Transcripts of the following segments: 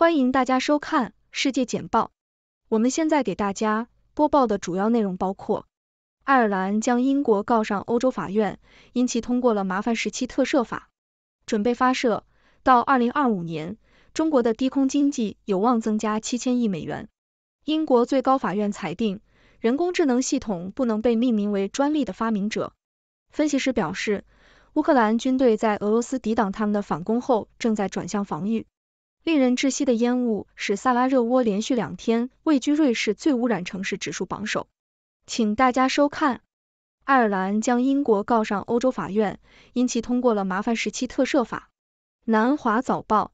欢迎大家收看世界简报。我们现在给大家播报的主要内容包括：爱尔兰将英国告上欧洲法院，因其通过了麻烦时期特赦法；准备发射到二零二五年，中国的低空经济有望增加七千亿美元；英国最高法院裁定人工智能系统不能被命名为专利的发明者。分析师表示，乌克兰军队在俄罗斯抵挡他们的反攻后，正在转向防御。令人窒息的烟雾使萨拉热窝连续两天位居瑞士最污染城市指数榜首。请大家收看。爱尔兰将英国告上欧洲法院，因其通过了麻烦时期特赦法。南华早报：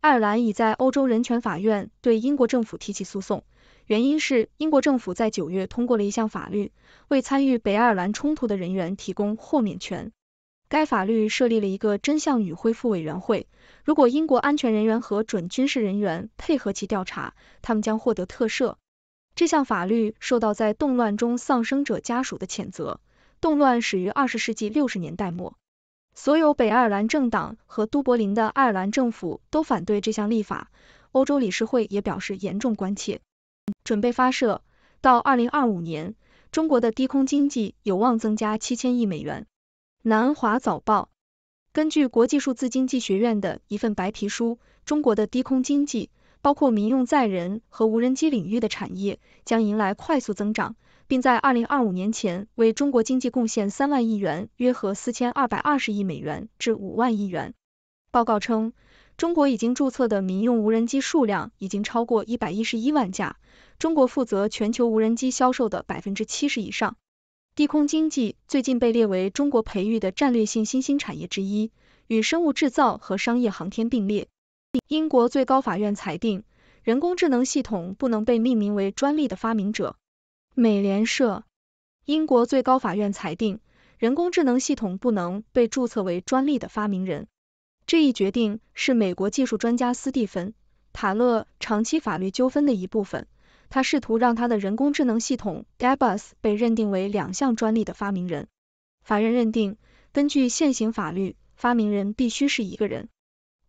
爱尔兰已在欧洲人权法院对英国政府提起诉讼，原因是英国政府在九月通过了一项法律，为参与北爱尔兰冲突的人员提供豁免权。该法律设立了一个真相与恢复委员会。如果英国安全人员和准军事人员配合其调查，他们将获得特赦。这项法律受到在动乱中丧生者家属的谴责。动乱始于二十世纪六十年代末，所有北爱尔兰政党和都柏林的爱尔兰政府都反对这项立法。欧洲理事会也表示严重关切。准备发射到二零二五年，中国的低空经济有望增加七千亿美元。南华早报根据国际数字经济学院的一份白皮书，中国的低空经济，包括民用载人和无人机领域的产业，将迎来快速增长，并在二零二五年前为中国经济贡献三万亿元（约合四千二百二十亿美元至五万亿元）。报告称，中国已经注册的民用无人机数量已经超过一百一十一万架，中国负责全球无人机销售的百分之七十以上。低空经济最近被列为中国培育的战略性新兴产业之一，与生物制造和商业航天并列。英国最高法院裁定，人工智能系统不能被命名为专利的发明者。美联社，英国最高法院裁定，人工智能系统不能被注册为专利的发明人。这一决定是美国技术专家斯蒂芬·塔勒长期法律纠纷的一部分。他试图让他的人工智能系统 GABUS 被认定为两项专利的发明人。法院认定，根据现行法律，发明人必须是一个人。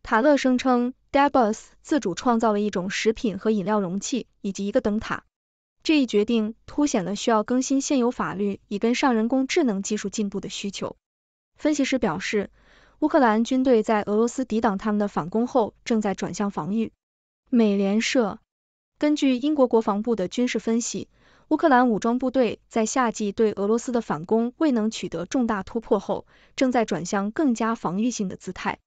塔勒声称，GABUS 自主创造了一种食品和饮料容器以及一个灯塔。这一决定凸显了需要更新现有法律以跟上人工智能技术进步的需求。分析师表示，乌克兰军队在俄罗斯抵挡他们的反攻后，正在转向防御。美联社。根据英国国防部的军事分析，乌克兰武装部队在夏季对俄罗斯的反攻未能取得重大突破后，正在转向更加防御性的姿态。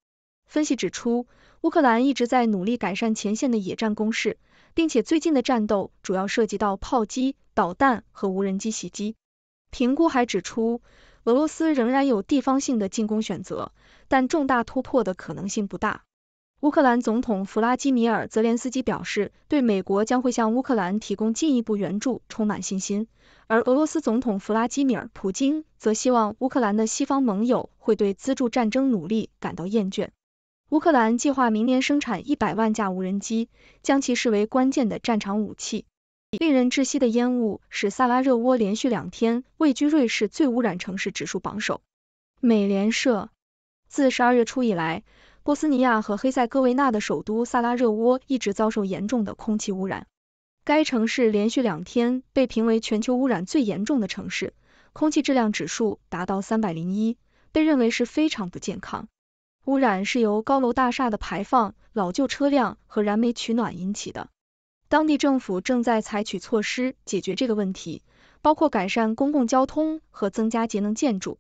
分析指出，乌克兰一直在努力改善前线的野战攻势，并且最近的战斗主要涉及到炮击、导弹和无人机袭击。评估还指出，俄罗斯仍然有地方性的进攻选择，但重大突破的可能性不大。乌克兰总统弗拉基米尔·泽连斯基表示，对美国将会向乌克兰提供进一步援助充满信心。而俄罗斯总统弗拉基米尔·普京则希望乌克兰的西方盟友会对资助战争努力感到厌倦。乌克兰计划明年生产一百万架无人机，将其视为关键的战场武器。令人窒息的烟雾使萨拉热窝连续两天位居瑞士最污染城市指数榜首。美联社自十二月初以来。波斯尼亚和黑塞哥维那的首都萨拉热窝一直遭受严重的空气污染。该城市连续两天被评为全球污染最严重的城市，空气质量指数达到三百零一，被认为是非常不健康。污染是由高楼大厦的排放、老旧车辆和燃煤取暖引起的。当地政府正在采取措施解决这个问题，包括改善公共交通和增加节能建筑。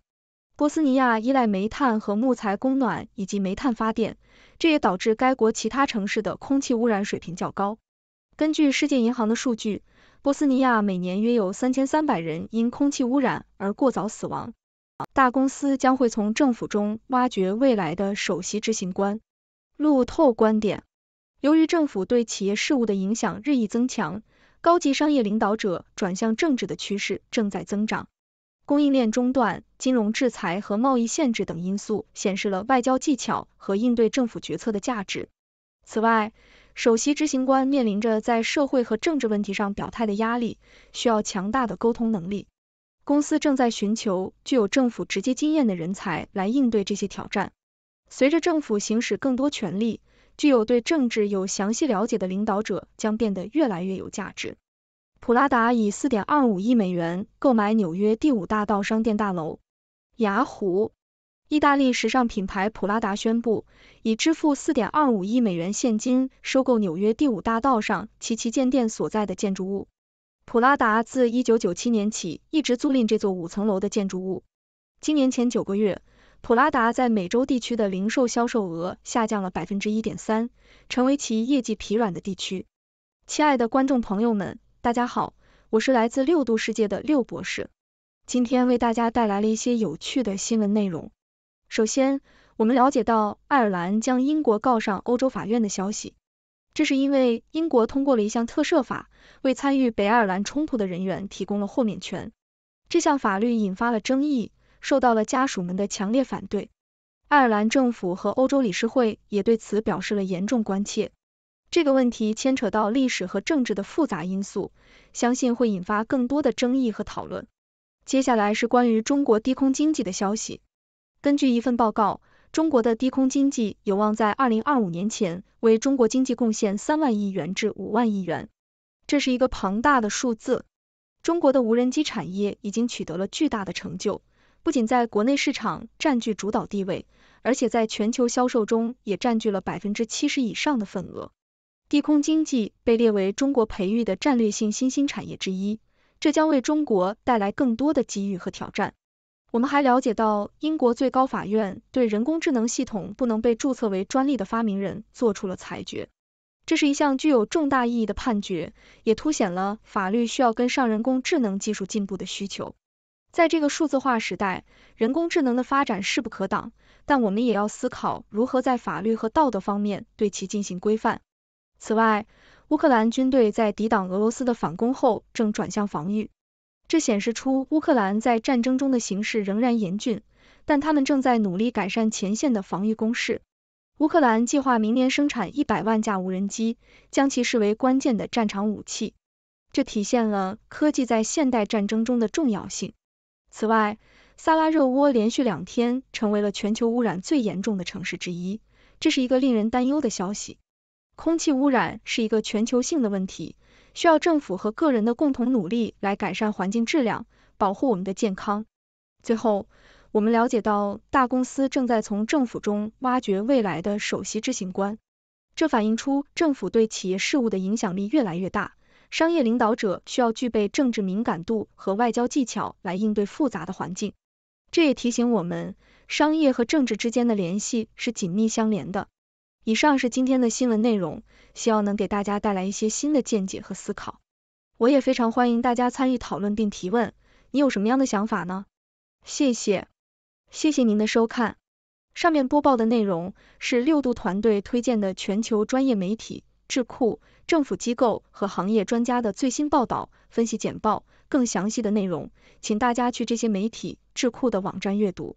波斯尼亚依赖煤炭和木材供暖以及煤炭发电，这也导致该国其他城市的空气污染水平较高。根据世界银行的数据，波斯尼亚每年约有三千三百人因空气污染而过早死亡。大公司将会从政府中挖掘未来的首席执行官。路透观点：由于政府对企业事务的影响日益增强，高级商业领导者转向政治的趋势正在增长。供应链中断、金融制裁和贸易限制等因素显示了外交技巧和应对政府决策的价值。此外，首席执行官面临着在社会和政治问题上表态的压力，需要强大的沟通能力。公司正在寻求具有政府直接经验的人才来应对这些挑战。随着政府行使更多权力，具有对政治有详细了解的领导者将变得越来越有价值。普拉达以四点二五亿美元购买纽约第五大道商店大楼。雅虎，意大利时尚品牌普拉达宣布，已支付四点二五亿美元现金收购纽约第五大道上其旗舰店所在的建筑物。普拉达自一九九七年起一直租赁这座五层楼的建筑物。今年前九个月，普拉达在美洲地区的零售销售额下降了百分之一点三，成为其业绩疲软的地区。亲爱的观众朋友们。大家好，我是来自六度世界的六博士，今天为大家带来了一些有趣的新闻内容。首先，我们了解到爱尔兰将英国告上欧洲法院的消息，这是因为英国通过了一项特赦法，为参与北爱尔兰冲突的人员提供了豁免权。这项法律引发了争议，受到了家属们的强烈反对。爱尔兰政府和欧洲理事会也对此表示了严重关切。这个问题牵扯到历史和政治的复杂因素，相信会引发更多的争议和讨论。接下来是关于中国低空经济的消息。根据一份报告，中国的低空经济有望在二零二五年前为中国经济贡献三万亿元至五万亿元，这是一个庞大的数字。中国的无人机产业已经取得了巨大的成就，不仅在国内市场占据主导地位，而且在全球销售中也占据了百分之七十以上的份额。低空经济被列为中国培育的战略性新兴产业之一，这将为中国带来更多的机遇和挑战。我们还了解到，英国最高法院对人工智能系统不能被注册为专利的发明人做出了裁决，这是一项具有重大意义的判决，也凸显了法律需要跟上人工智能技术进步的需求。在这个数字化时代，人工智能的发展势不可挡，但我们也要思考如何在法律和道德方面对其进行规范。此外，乌克兰军队在抵挡俄罗斯的反攻后，正转向防御。这显示出乌克兰在战争中的形势仍然严峻，但他们正在努力改善前线的防御工事。乌克兰计划明年生产一百万架无人机，将其视为关键的战场武器。这体现了科技在现代战争中的重要性。此外，萨拉热窝连续两天成为了全球污染最严重的城市之一，这是一个令人担忧的消息。空气污染是一个全球性的问题，需要政府和个人的共同努力来改善环境质量，保护我们的健康。最后，我们了解到大公司正在从政府中挖掘未来的首席执行官，这反映出政府对企业事务的影响力越来越大。商业领导者需要具备政治敏感度和外交技巧来应对复杂的环境。这也提醒我们，商业和政治之间的联系是紧密相连的。以上是今天的新闻内容，希望能给大家带来一些新的见解和思考。我也非常欢迎大家参与讨论并提问。你有什么样的想法呢？谢谢，谢谢您的收看。上面播报的内容是六度团队推荐的全球专业媒体、智库、政府机构和行业专家的最新报道、分析简报。更详细的内容，请大家去这些媒体、智库的网站阅读。